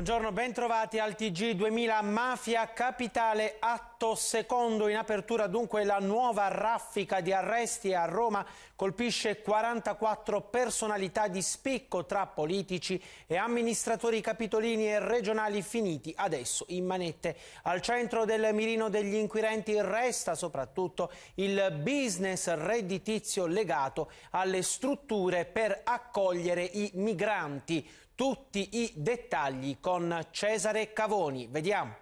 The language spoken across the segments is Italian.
Buongiorno, bentrovati al TG 2000 Mafia Capitale Atto Secondo. In apertura dunque la nuova raffica di arresti a Roma colpisce 44 personalità di spicco tra politici e amministratori capitolini e regionali finiti adesso in manette. Al centro del mirino degli inquirenti resta soprattutto il business redditizio legato alle strutture per accogliere i migranti tutti i dettagli con Cesare Cavoni. Vediamo.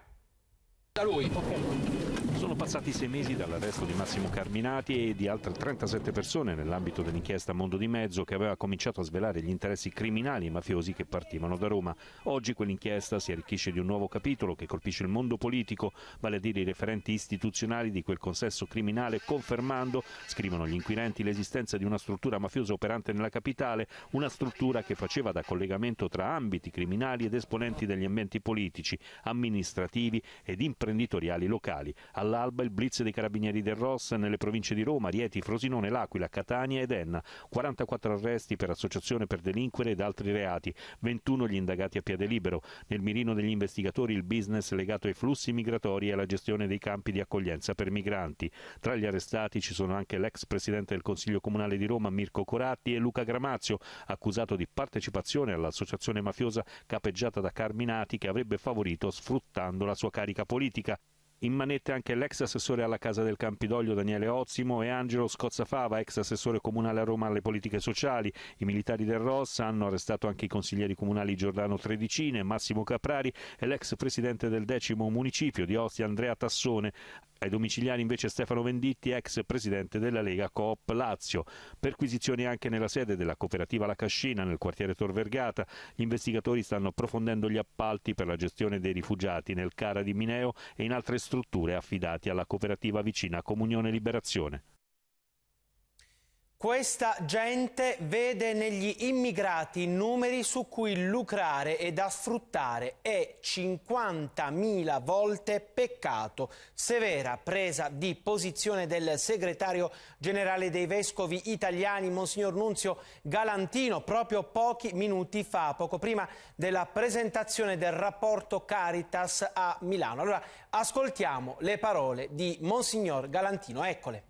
Da lui. Okay. Sono passati sei mesi dall'arresto di Massimo Carminati e di altre 37 persone nell'ambito dell'inchiesta Mondo di Mezzo che aveva cominciato a svelare gli interessi criminali e mafiosi che partivano da Roma. Oggi quell'inchiesta si arricchisce di un nuovo capitolo che colpisce il mondo politico, vale a dire i referenti istituzionali di quel consesso criminale, confermando, scrivono gli inquirenti, l'esistenza di una struttura mafiosa operante nella capitale, una struttura che faceva da collegamento tra ambiti criminali ed esponenti degli ambienti politici, amministrativi ed imprenditoriali locali. Alla All'alba il blitz dei carabinieri del Ross nelle province di Roma, Rieti, Frosinone, L'Aquila, Catania ed Enna. 44 arresti per associazione per delinquere ed altri reati, 21 gli indagati a piede libero. Nel mirino degli investigatori il business legato ai flussi migratori e alla gestione dei campi di accoglienza per migranti. Tra gli arrestati ci sono anche l'ex presidente del Consiglio Comunale di Roma Mirko Coratti e Luca Gramazio, accusato di partecipazione all'associazione mafiosa capeggiata da Carminati che avrebbe favorito sfruttando la sua carica politica. In manette anche l'ex assessore alla Casa del Campidoglio Daniele Ozimo e Angelo Scozzafava, ex assessore comunale a Roma alle politiche sociali. I militari del ROS hanno arrestato anche i consiglieri comunali Giordano Tredicine, Massimo Caprari e l'ex presidente del decimo municipio di Ostia Andrea Tassone. Ai domiciliari invece Stefano Venditti, ex presidente della Lega Coop Lazio. Perquisizioni anche nella sede della cooperativa La Cascina, nel quartiere Tor Vergata. Gli investigatori stanno approfondendo gli appalti per la gestione dei rifugiati nel Cara di Mineo e in altre strutture strutture affidati alla cooperativa vicina Comunione Liberazione. Questa gente vede negli immigrati numeri su cui lucrare e da sfruttare e 50.000 volte peccato. Severa presa di posizione del segretario generale dei vescovi italiani, Monsignor Nunzio Galantino, proprio pochi minuti fa, poco prima della presentazione del rapporto Caritas a Milano. Allora, ascoltiamo le parole di Monsignor Galantino, eccole.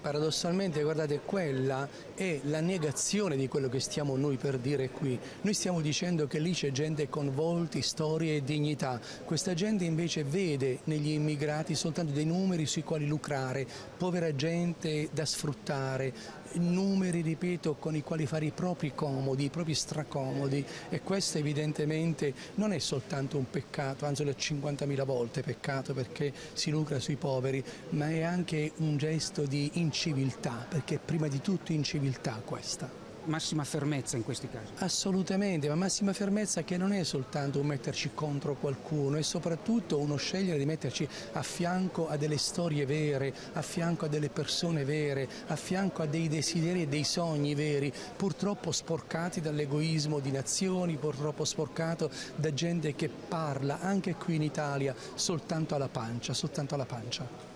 Paradossalmente, guardate, quella è la negazione di quello che stiamo noi per dire qui. Noi stiamo dicendo che lì c'è gente con volti, storie e dignità. Questa gente invece vede negli immigrati soltanto dei numeri sui quali lucrare, povera gente da sfruttare, numeri, ripeto, con i quali fare i propri comodi, i propri stracomodi e questo evidentemente non è soltanto un peccato, anzi è 50.000 volte peccato perché si lucra sui poveri, ma è anche un gesto di inciviltà, perché è prima di tutto inciviltà questa massima fermezza in questi casi. Assolutamente, ma massima fermezza che non è soltanto un metterci contro qualcuno, è soprattutto uno scegliere di metterci a fianco a delle storie vere, a fianco a delle persone vere, a fianco a dei desideri e dei sogni veri, purtroppo sporcati dall'egoismo di nazioni, purtroppo sporcato da gente che parla anche qui in Italia soltanto alla pancia, soltanto alla pancia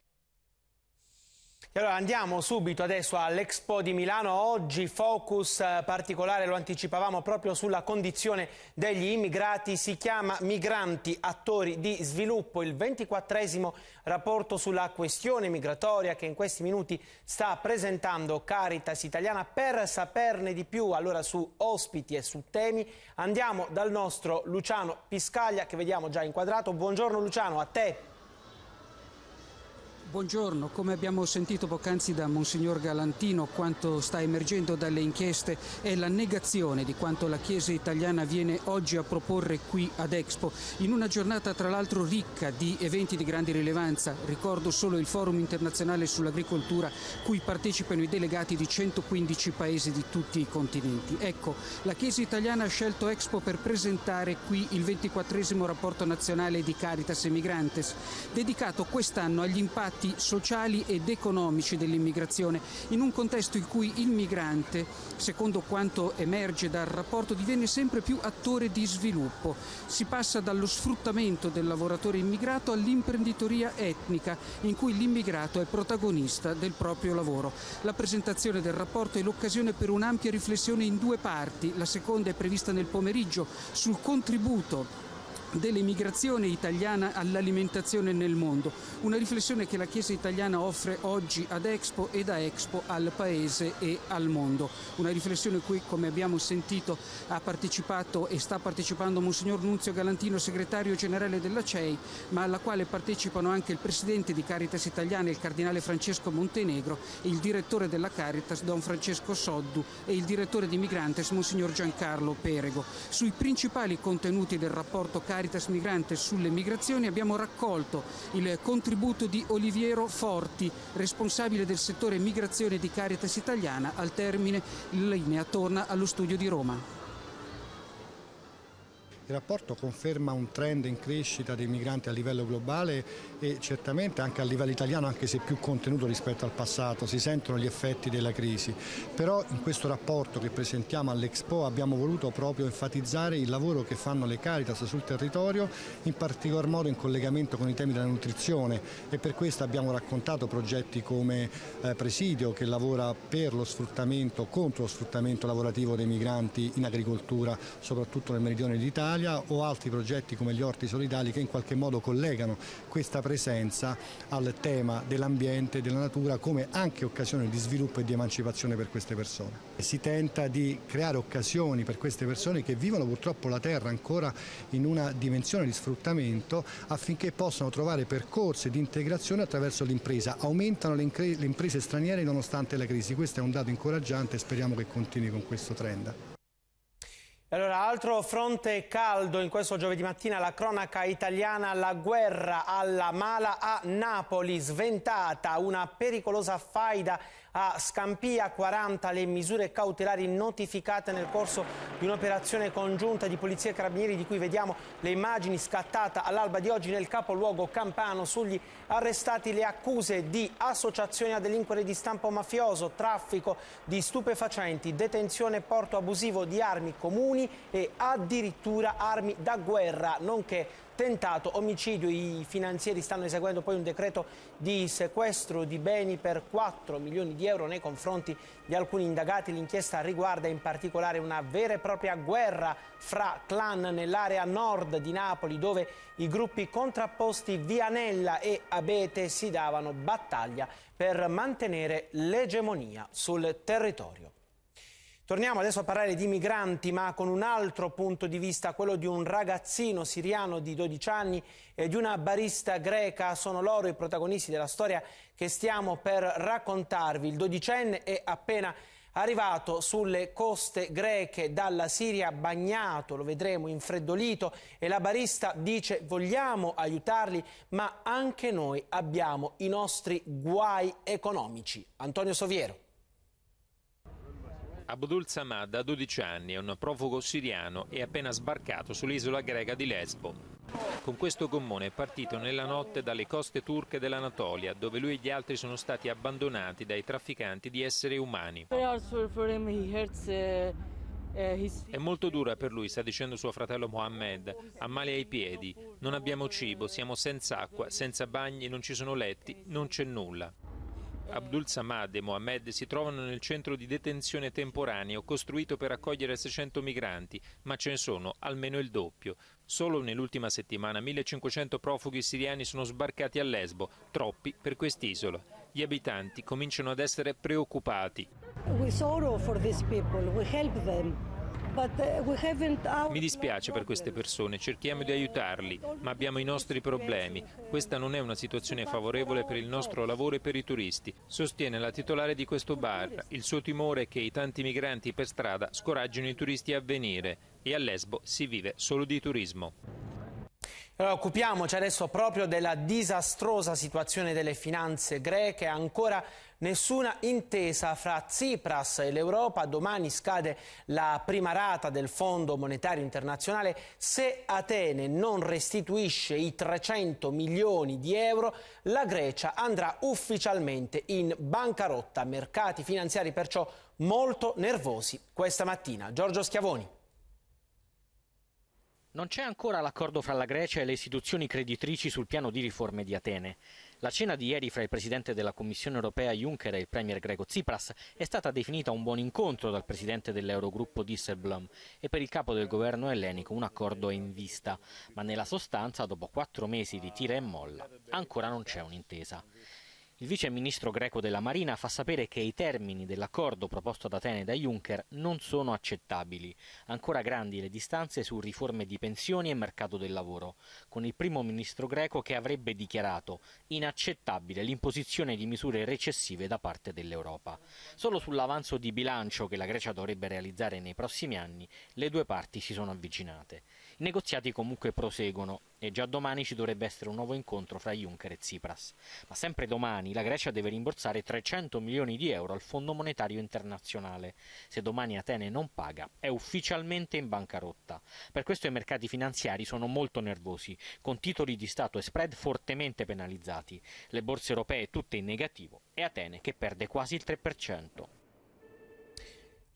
allora andiamo subito adesso all'Expo di Milano, oggi focus eh, particolare, lo anticipavamo, proprio sulla condizione degli immigrati, si chiama Migranti Attori di Sviluppo, il 24 rapporto sulla questione migratoria che in questi minuti sta presentando Caritas Italiana. Per saperne di più allora su ospiti e su temi andiamo dal nostro Luciano Piscaglia che vediamo già inquadrato. Buongiorno Luciano, a te. Buongiorno, come abbiamo sentito poc'anzi da Monsignor Galantino, quanto sta emergendo dalle inchieste è la negazione di quanto la Chiesa italiana viene oggi a proporre qui ad Expo, in una giornata tra l'altro ricca di eventi di grande rilevanza. Ricordo solo il Forum internazionale sull'agricoltura, cui partecipano i delegati di 115 paesi di tutti i continenti. Ecco, la Chiesa italiana ha scelto Expo per presentare qui il 24 rapporto nazionale di Caritas Emigrantes, dedicato quest'anno agli impatti aspetti sociali ed economici dell'immigrazione, in un contesto in cui il migrante, secondo quanto emerge dal rapporto, diviene sempre più attore di sviluppo. Si passa dallo sfruttamento del lavoratore immigrato all'imprenditoria etnica, in cui l'immigrato è protagonista del proprio lavoro. La presentazione del rapporto è l'occasione per un'ampia riflessione in due parti. La seconda è prevista nel pomeriggio sul contributo dell'emigrazione italiana all'alimentazione nel mondo, una riflessione che la Chiesa italiana offre oggi ad Expo e da Expo al Paese e al mondo, una riflessione cui come abbiamo sentito ha partecipato e sta partecipando Monsignor Nunzio Galantino, segretario generale della CEI, ma alla quale partecipano anche il presidente di Caritas italiana, il cardinale Francesco Montenegro, il direttore della Caritas, don Francesco Soddu e il direttore di Migrantes, Monsignor Giancarlo Perego. Sui principali contenuti del rapporto Caritas Caritas Migrante sulle migrazioni abbiamo raccolto il contributo di Oliviero Forti, responsabile del settore migrazione di Caritas Italiana. Al termine la linea torna allo studio di Roma. Il rapporto conferma un trend in crescita dei migranti a livello globale e certamente anche a livello italiano, anche se più contenuto rispetto al passato, si sentono gli effetti della crisi. Però in questo rapporto che presentiamo all'Expo abbiamo voluto proprio enfatizzare il lavoro che fanno le Caritas sul territorio, in particolar modo in collegamento con i temi della nutrizione e per questo abbiamo raccontato progetti come eh, Presidio che lavora per lo sfruttamento, contro lo sfruttamento lavorativo dei migranti in agricoltura, soprattutto nel meridione d'Italia Italia o altri progetti come gli orti solidali che in qualche modo collegano questa presenza al tema dell'ambiente, della natura come anche occasione di sviluppo e di emancipazione per queste persone. Si tenta di creare occasioni per queste persone che vivono purtroppo la terra ancora in una dimensione di sfruttamento affinché possano trovare percorsi di integrazione attraverso l'impresa. Aumentano le, le imprese straniere nonostante la crisi, questo è un dato incoraggiante e speriamo che continui con questo trend. Allora, altro fronte caldo in questo giovedì mattina, la cronaca italiana, la guerra alla mala a Napoli, sventata una pericolosa faida a Scampia 40 le misure cautelari notificate nel corso di un'operazione congiunta di polizia e carabinieri di cui vediamo le immagini scattata all'alba di oggi nel capoluogo campano sugli arrestati le accuse di associazione a delinquere di stampo mafioso, traffico di stupefacenti, detenzione e porto abusivo di armi comuni e addirittura armi da guerra, nonché tentato omicidio. I finanzieri stanno eseguendo poi un decreto di sequestro di beni per 4 milioni di euro nei confronti di alcuni indagati. L'inchiesta riguarda in particolare una vera e propria guerra fra clan nell'area nord di Napoli dove i gruppi contrapposti Vianella e Abete si davano battaglia per mantenere l'egemonia sul territorio. Torniamo adesso a parlare di migranti, ma con un altro punto di vista, quello di un ragazzino siriano di 12 anni e di una barista greca. Sono loro i protagonisti della storia che stiamo per raccontarvi. Il dodicenne è appena arrivato sulle coste greche dalla Siria bagnato, lo vedremo infreddolito e la barista dice vogliamo aiutarli ma anche noi abbiamo i nostri guai economici. Antonio Soviero. Abdul Samad ha 12 anni, è un profugo siriano e è appena sbarcato sull'isola greca di Lesbo. Con questo gommone è partito nella notte dalle coste turche dell'Anatolia, dove lui e gli altri sono stati abbandonati dai trafficanti di esseri umani. È molto dura per lui, sta dicendo suo fratello Mohammed. Ha male ai piedi, non abbiamo cibo, siamo senza acqua, senza bagni, non ci sono letti, non c'è nulla. Abdul Samad e Mohamed si trovano nel centro di detenzione temporaneo costruito per accogliere 600 migranti, ma ce ne sono almeno il doppio. Solo nell'ultima settimana 1500 profughi siriani sono sbarcati a Lesbo, troppi per quest'isola. Gli abitanti cominciano ad essere preoccupati. We sorrow for these people, we help them. Uh, Mi dispiace per queste persone, cerchiamo di aiutarli, ma abbiamo i nostri problemi. Questa non è una situazione favorevole per il nostro lavoro e per i turisti, sostiene la titolare di questo bar. Il suo timore è che i tanti migranti per strada scoraggino i turisti a venire e a Lesbo si vive solo di turismo. Allora, occupiamoci adesso proprio della disastrosa situazione delle finanze greche, ancora Nessuna intesa fra Tsipras e l'Europa. Domani scade la prima rata del Fondo Monetario Internazionale. Se Atene non restituisce i 300 milioni di euro, la Grecia andrà ufficialmente in bancarotta. Mercati finanziari perciò molto nervosi questa mattina. Giorgio Schiavoni. Non c'è ancora l'accordo fra la Grecia e le istituzioni creditrici sul piano di riforme di Atene. La cena di ieri fra il Presidente della Commissione europea Juncker e il Premier greco Tsipras è stata definita un buon incontro dal Presidente dell'Eurogruppo Disselblom e per il capo del governo ellenico un accordo è in vista, ma nella sostanza dopo quattro mesi di tira e molla ancora non c'è un'intesa. Il vice ministro greco della Marina fa sapere che i termini dell'accordo proposto ad Atene da Juncker non sono accettabili. Ancora grandi le distanze su riforme di pensioni e mercato del lavoro, con il primo ministro greco che avrebbe dichiarato inaccettabile l'imposizione di misure recessive da parte dell'Europa. Solo sull'avanzo di bilancio che la Grecia dovrebbe realizzare nei prossimi anni le due parti si sono avvicinate. I negoziati comunque proseguono e già domani ci dovrebbe essere un nuovo incontro fra Juncker e Tsipras. Ma sempre domani domani la Grecia deve rimborsare 300 milioni di euro al Fondo Monetario Internazionale. Se domani Atene non paga, è ufficialmente in bancarotta. Per questo i mercati finanziari sono molto nervosi, con titoli di Stato e spread fortemente penalizzati, le borse europee tutte in negativo e Atene che perde quasi il 3%.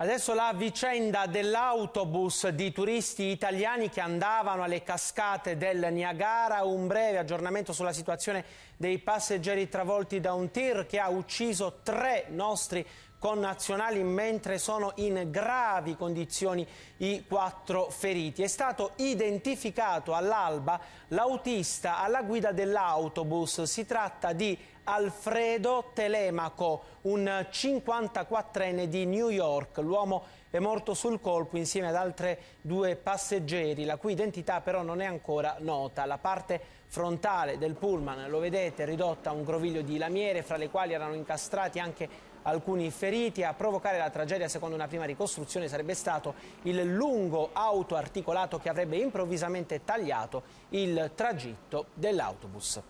Adesso la vicenda dell'autobus di turisti italiani che andavano alle cascate del Niagara, un breve aggiornamento sulla situazione dei passeggeri travolti da un tir che ha ucciso tre nostri connazionali mentre sono in gravi condizioni i quattro feriti. È stato identificato all'alba l'autista alla guida dell'autobus, si tratta di Alfredo Telemaco, un 54enne di New York. L'uomo è morto sul colpo insieme ad altre due passeggeri, la cui identità però non è ancora nota. La parte frontale del pullman, lo vedete, ridotta a un groviglio di lamiere, fra le quali erano incastrati anche alcuni feriti. A provocare la tragedia, secondo una prima ricostruzione, sarebbe stato il lungo auto articolato che avrebbe improvvisamente tagliato il tragitto dell'autobus.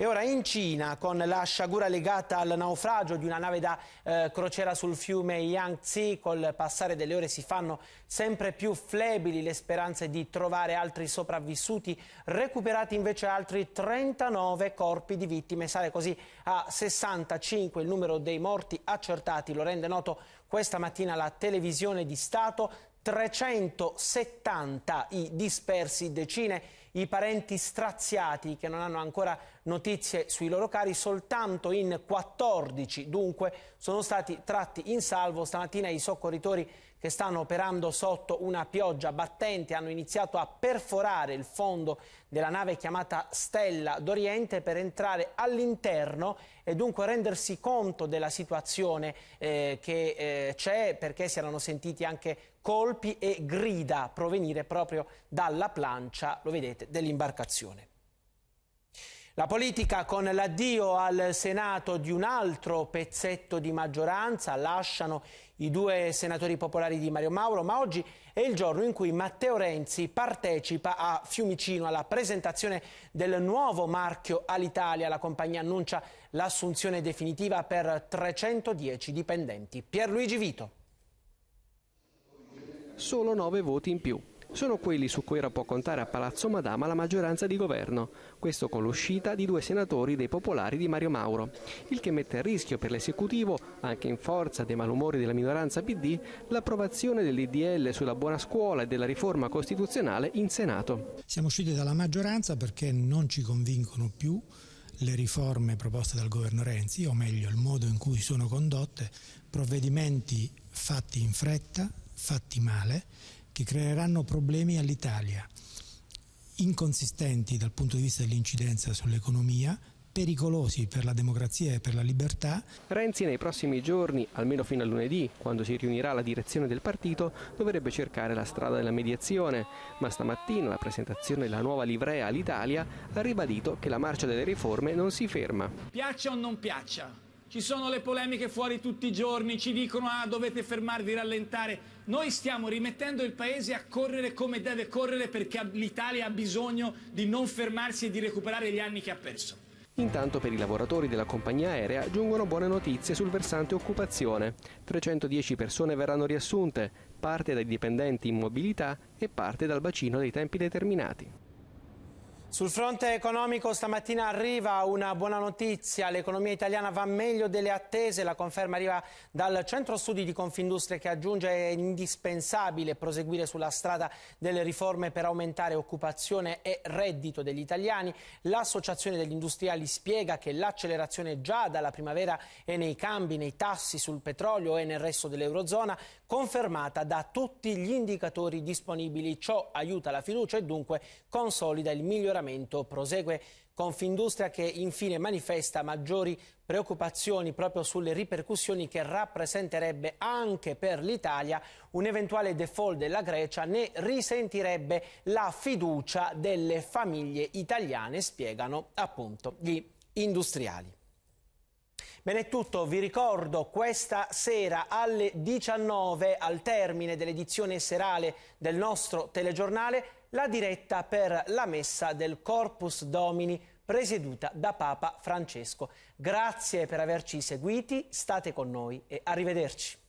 E ora in Cina, con la sciagura legata al naufragio di una nave da eh, crociera sul fiume Yangtze, col passare delle ore si fanno sempre più flebili le speranze di trovare altri sopravvissuti, recuperati invece altri 39 corpi di vittime. Sale così a 65 il numero dei morti accertati, lo rende noto questa mattina la televisione di Stato, 370 i dispersi, decine i parenti straziati che non hanno ancora notizie sui loro cari, soltanto in 14 dunque sono stati tratti in salvo stamattina i soccorritori che stanno operando sotto una pioggia battente, hanno iniziato a perforare il fondo della nave chiamata Stella d'Oriente per entrare all'interno e dunque rendersi conto della situazione eh, che eh, c'è perché si erano sentiti anche colpi e grida provenire proprio dalla plancia, lo vedete, dell'imbarcazione. La politica con l'addio al Senato di un altro pezzetto di maggioranza lasciano i due senatori popolari di Mario Mauro, ma oggi è il giorno in cui Matteo Renzi partecipa a Fiumicino alla presentazione del nuovo marchio Alitalia. La compagnia annuncia l'assunzione definitiva per 310 dipendenti. Pierluigi Vito. Solo nove voti in più sono quelli su cui era può contare a Palazzo Madama la maggioranza di governo, questo con l'uscita di due senatori dei popolari di Mario Mauro, il che mette a rischio per l'esecutivo, anche in forza dei malumori della minoranza PD, l'approvazione dell'IDL sulla buona scuola e della riforma costituzionale in Senato. Siamo usciti dalla maggioranza perché non ci convincono più le riforme proposte dal governo Renzi, o meglio il modo in cui sono condotte, provvedimenti fatti in fretta, fatti male che creeranno problemi all'Italia, inconsistenti dal punto di vista dell'incidenza sull'economia, pericolosi per la democrazia e per la libertà. Renzi nei prossimi giorni, almeno fino a lunedì, quando si riunirà la direzione del partito, dovrebbe cercare la strada della mediazione, ma stamattina la presentazione della nuova livrea all'Italia ha ribadito che la marcia delle riforme non si ferma. Piaccia o non piaccia, ci sono le polemiche fuori tutti i giorni, ci dicono ah dovete fermarvi, rallentare. Noi stiamo rimettendo il paese a correre come deve correre perché l'Italia ha bisogno di non fermarsi e di recuperare gli anni che ha perso. Intanto per i lavoratori della compagnia aerea giungono buone notizie sul versante occupazione. 310 persone verranno riassunte, parte dai dipendenti in mobilità e parte dal bacino dei tempi determinati. Sul fronte economico stamattina arriva una buona notizia, l'economia italiana va meglio delle attese, la conferma arriva dal centro studi di Confindustria che aggiunge è indispensabile proseguire sulla strada delle riforme per aumentare occupazione e reddito degli italiani. L'associazione degli industriali spiega che l'accelerazione già dalla primavera è nei cambi, nei tassi sul petrolio e nel resto dell'Eurozona, confermata da tutti gli indicatori disponibili. Ciò aiuta la fiducia e dunque consolida il miglioramento miglioramento prosegue. Confindustria che infine manifesta maggiori preoccupazioni proprio sulle ripercussioni che rappresenterebbe anche per l'Italia un eventuale default della Grecia ne risentirebbe la fiducia delle famiglie italiane, spiegano appunto gli industriali. Bene è tutto, vi ricordo questa sera alle 19 al termine dell'edizione serale del nostro telegiornale la diretta per la messa del Corpus Domini presieduta da Papa Francesco. Grazie per averci seguiti, state con noi e arrivederci.